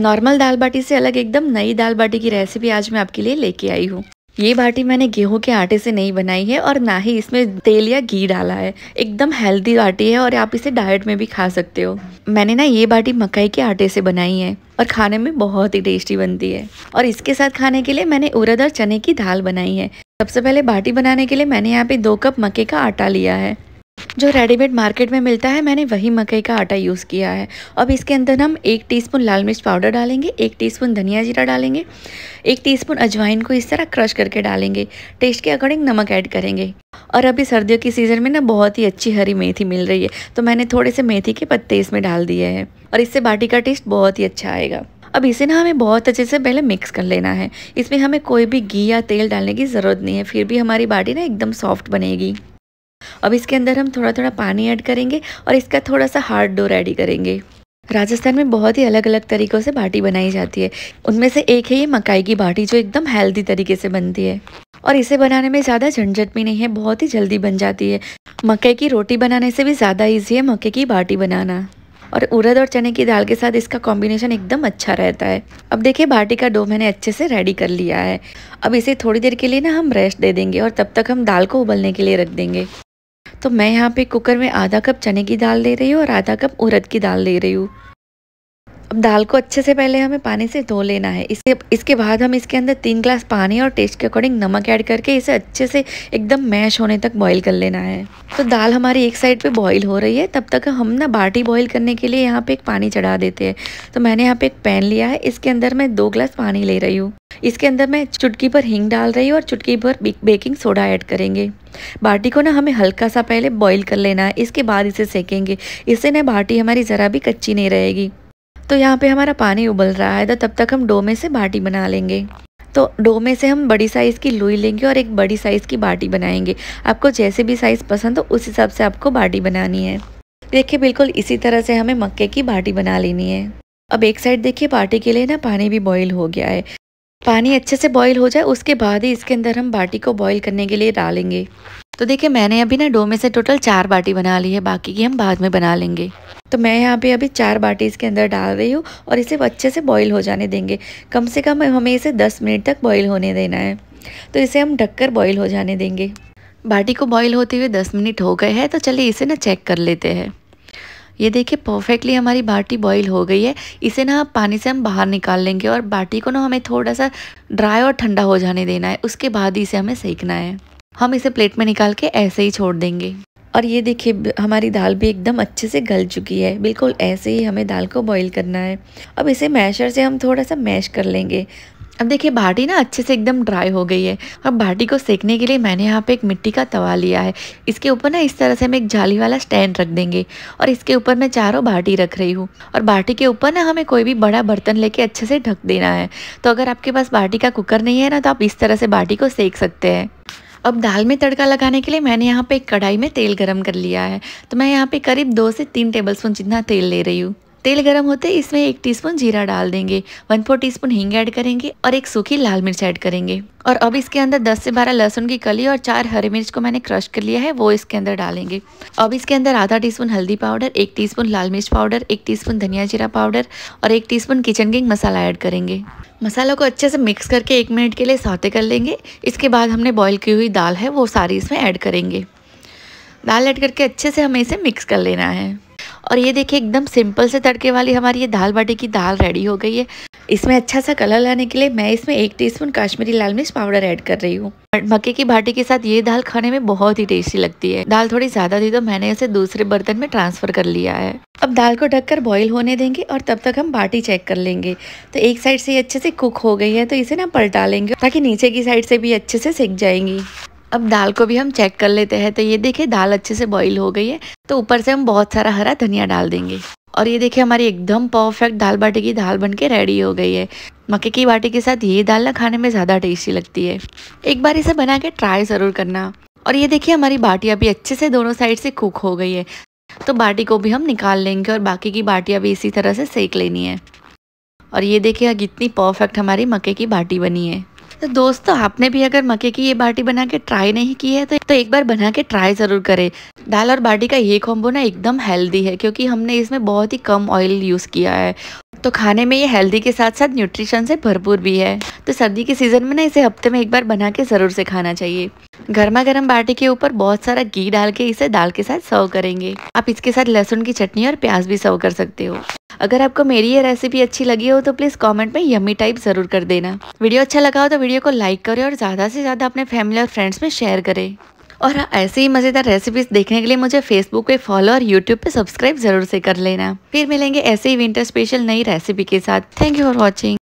normal दाल बाटी से अलग एकदम नई दाल बाटी की रेसिपी आज मैं आपके लिए लेके आई हूँ ये बाटी मैंने गेहूं के आटे से नहीं बनाई है और ना ही इसमें तेल या घी डाला है एकदम हेल्दी बाटी है और आप इसे डाइट में भी खा सकते हो मैंने ना ये बाटी मकई के आटे से बनाई है और खाने में बहुत ही टेस्टी बनती है और इसके साथ खाने के लिए मैंने उरद और चने की दाल बनाई है सबसे पहले बाटी बनाने के लिए मैंने यहाँ पे दो कप मक्के का आटा लिया है जो रेडीमेड मार्केट में मिलता है मैंने वही मकई का आटा यूज़ किया है अब इसके अंदर हम एक टीस्पून लाल मिर्च पाउडर डालेंगे एक टीस्पून धनिया जीरा डालेंगे एक टीस्पून अजवाइन को इस तरह क्रश करके डालेंगे टेस्ट के अकॉर्डिंग नमक ऐड करेंगे और अभी सर्दियों की सीज़न में ना बहुत ही अच्छी हरी मेथी मिल रही है तो मैंने थोड़े से मेथी के पत्ते इसमें डाल दिए हैं और इससे बाटी का टेस्ट बहुत ही अच्छा आएगा अब इसे ना हमें बहुत अच्छे से पहले मिक्स कर लेना है इसमें हमें कोई भी घी या तेल डालने की ज़रूरत नहीं है फिर भी हमारी बाटी ना एकदम सॉफ्ट बनेगी अब इसके अंदर हम थोड़ा थोड़ा पानी ऐड करेंगे और इसका थोड़ा सा हार्ड डो रेडी करेंगे राजस्थान में बहुत ही अलग अलग तरीक़ों से बाटी बनाई जाती है उनमें से एक है ये मकाई की बाटी जो एकदम हेल्दी तरीके से बनती है और इसे बनाने में ज़्यादा झंझट भी नहीं है बहुत ही जल्दी बन जाती है मकई की रोटी बनाने से भी ज़्यादा ईजी है मकई की बाटी बनाना और उड़द और चने की दाल के साथ इसका कॉम्बिनेशन एकदम अच्छा रहता है अब देखिए बाटी का डो मैंने अच्छे से रेडी कर लिया है अब इसे थोड़ी देर के लिए ना हम रेस्ट दे देंगे और तब तक हम दाल को उबलने के लिए रख देंगे तो मैं यहाँ पे कुकर में आधा कप चने की दाल ले रही हूँ और आधा कप उड़द की दाल ले रही हूँ अब दाल को अच्छे से पहले हमें पानी से धो लेना है इसके इसके बाद हम इसके अंदर तीन ग्लास पानी और टेस्ट के अकॉर्डिंग नमक ऐड करके इसे अच्छे से एकदम मैश होने तक बॉईल कर लेना है तो दाल हमारी एक साइड पे बॉईल हो रही है तब तक हम ना बाटी बॉईल करने के लिए यहाँ पे एक पानी चढ़ा देते हैं तो मैंने यहाँ पे एक पैन लिया है इसके अंदर मैं दो ग्लास पानी ले रही हूँ इसके अंदर मैं चुटकी पर हींग डाल रही हूँ और चुटकी पर बेकिंग सोडा ऐड करेंगे बाटी को ना हमें हल्का सा पहले बॉईल कर लेना है इसके बाद इसे सेकेंगे इससे ना बाटी हमारी ज़रा भी कच्ची नहीं रहेगी तो यहाँ पे हमारा पानी उबल रहा है तो तब तक हम डो में से बाटी बना लेंगे तो डो में से हम बड़ी साइज़ की लोई लेंगे और एक बड़ी साइज़ की बाटी बनाएंगे आपको जैसे भी साइज़ पसंद हो उस हिसाब से आपको बाटी बनानी है देखिए बिल्कुल इसी तरह से हमें मक्के की बाटी बना लेनी है अब एक साइड देखिए बाटी के लिए ना पानी भी बॉईल हो गया है पानी अच्छे से बॉईल हो जाए उसके बाद ही इसके अंदर हम बाटी को बॉईल करने के लिए डालेंगे तो देखिए मैंने अभी ना डो में से टोटल चार बाटी बना ली है बाकी की हम बाद में बना लेंगे तो मैं यहाँ पे अभी चार बाटी इसके अंदर डाल रही हूँ और इसे अच्छे से बॉईल हो जाने देंगे कम से कम हमें इसे 10 मिनट तक बॉईल होने देना है तो इसे हम ढककर बॉईल हो जाने देंगे बाटी को बॉईल होते हुए दस मिनट हो गए हैं तो चलिए इसे ना चेक कर लेते हैं ये देखिए परफेक्टली हमारी बाटी बॉईल हो गई है इसे ना पानी से हम बाहर निकाल लेंगे और बाटी को ना हमें थोड़ा सा ड्राई और ठंडा हो जाने देना है उसके बाद ही इसे हमें सेकना है हम इसे प्लेट में निकाल के ऐसे ही छोड़ देंगे और ये देखिए हमारी दाल भी एकदम अच्छे से गल चुकी है बिल्कुल ऐसे ही हमें दाल को बॉईल करना है अब इसे मैशर से हम थोड़ा सा मैश कर लेंगे अब देखिए बाटी ना अच्छे से एकदम ड्राई हो गई है और बाटी को सेकने के लिए मैंने यहाँ पे एक मिट्टी का तवा लिया है इसके ऊपर ना इस तरह से हम एक जाली वाला स्टैंड रख देंगे और इसके ऊपर मैं चारों बाटी रख रही हूँ और बाटी के ऊपर ना हमें कोई भी बड़ा बर्तन लेके अच्छे से ढक देना है तो अगर आपके पास बाटी का कुकर नहीं है ना तो आप इस तरह से बाटी को सेक सकते हैं अब दाल में तड़का लगाने के लिए मैंने यहाँ पे एक कढ़ाई में तेल गरम कर लिया है तो मैं यहाँ पे करीब दो से तीन टेबलस्पून जितना तेल ले रही हूँ तेल गर्म होते इसमें एक टीस्पून जीरा डाल देंगे वन फोर टी हींग ऐड करेंगे और एक सूखी लाल मिर्च ऐड करेंगे और अब इसके अंदर 10 से 12 लहसुन की कली और चार हरी मिर्च को मैंने क्रश कर लिया है वो इसके अंदर डालेंगे अब इसके अंदर आधा टीस्पून हल्दी पाउडर एक टीस्पून लाल मिर्च पाउडर एक टीस्पून धनिया जीरा पाउडर और एक टीस्पून किचन किंग मसाला ऐड करेंगे मसालों को अच्छे से मिक्स करके एक मिनट के लिए सौते कर लेंगे इसके बाद हमने बॉयल की हुई दाल है वो सारी इसमें ऐड करेंगे दाल ऐड करके अच्छे से हमें इसे मिक्स कर लेना है और ये देखिए एकदम सिंपल से तड़के वाली हमारी ये दाल बाटी की दाल रेडी हो गई है इसमें अच्छा सा कलर लाने के लिए मैं इसमें एक टीस्पून कश्मीरी लाल मिर्च पाउडर ऐड कर रही हूँ मक्के की भाटी के साथ ये दाल खाने में बहुत ही टेस्टी लगती है दाल थोड़ी ज्यादा थी तो मैंने इसे दूसरे बर्तन में ट्रांसफर कर लिया है अब दाल को ढककर बॉईल होने देंगे और तब तक हम बाटी चेक कर लेंगे तो एक साइड से अच्छे से कुक हो गई है तो इसे ना पलटा लेंगे ताकि नीचे की साइड से भी अच्छे से सेक जाएंगी अब दाल को भी हम चेक कर लेते हैं तो ये देखिए दाल अच्छे से बॉईल हो गई है तो ऊपर से हम बहुत सारा हरा धनिया डाल देंगे और ये देखिए हमारी एकदम परफेक्ट दाल बाटी की दाल बन के रेडी हो गई है मक्के की बाटी के साथ ये दाल ना खाने में ज़्यादा टेस्टी लगती है एक बार इसे बना के ट्राई ज़रूर करना और ये देखिए हमारी बाटियाँ भी अच्छे से दोनों साइड से कुक हो गई है तो बाटी को भी हम निकाल लेंगे और बाकी की बाटियाँ भी इसी तरह से सेक लेनी है और ये देखिए कितनी परफेक्ट हमारी मक्के की बाटी बनी है तो दोस्तों आपने भी अगर मके की ये बाटी बना के ट्राई नहीं की है तो, तो एक बार बना के ट्राई ज़रूर करें दाल और बाटी का ये कॉम्बो ना एकदम हेल्दी है क्योंकि हमने इसमें बहुत ही कम ऑयल यूज़ किया है तो खाने में ये हेल्दी के साथ साथ न्यूट्रिशन से भरपूर भी है तो सर्दी के सीज़न में ना इसे हफ्ते में एक बार बना के ज़रूर से खाना चाहिए गर्मा गर्म बाटी के ऊपर बहुत सारा घी डाल के इसे दाल के साथ सर्व करेंगे आप इसके साथ लहसुन की चटनी और प्याज भी सर्व कर सकते हो अगर आपको मेरी ये रेसिपी अच्छी लगी हो तो प्लीज़ कॉमेंट में यमी टाइप ज़रूर कर देना वीडियो अच्छा लगा हो तो वीडियो को लाइक करें और ज़्यादा से ज़्यादा अपने फैमिली और फ्रेंड्स में शेयर करें और ऐसे ही मज़ेदार रेसिपीज देखने के लिए मुझे फेसबुक पे फॉलो और यूट्यूब पे सब्सक्राइब जरूर से कर लेना फिर मिलेंगे ऐसे ही विंटर स्पेशल नई रेसिपी के साथ थैंक यू फॉर वॉचिंग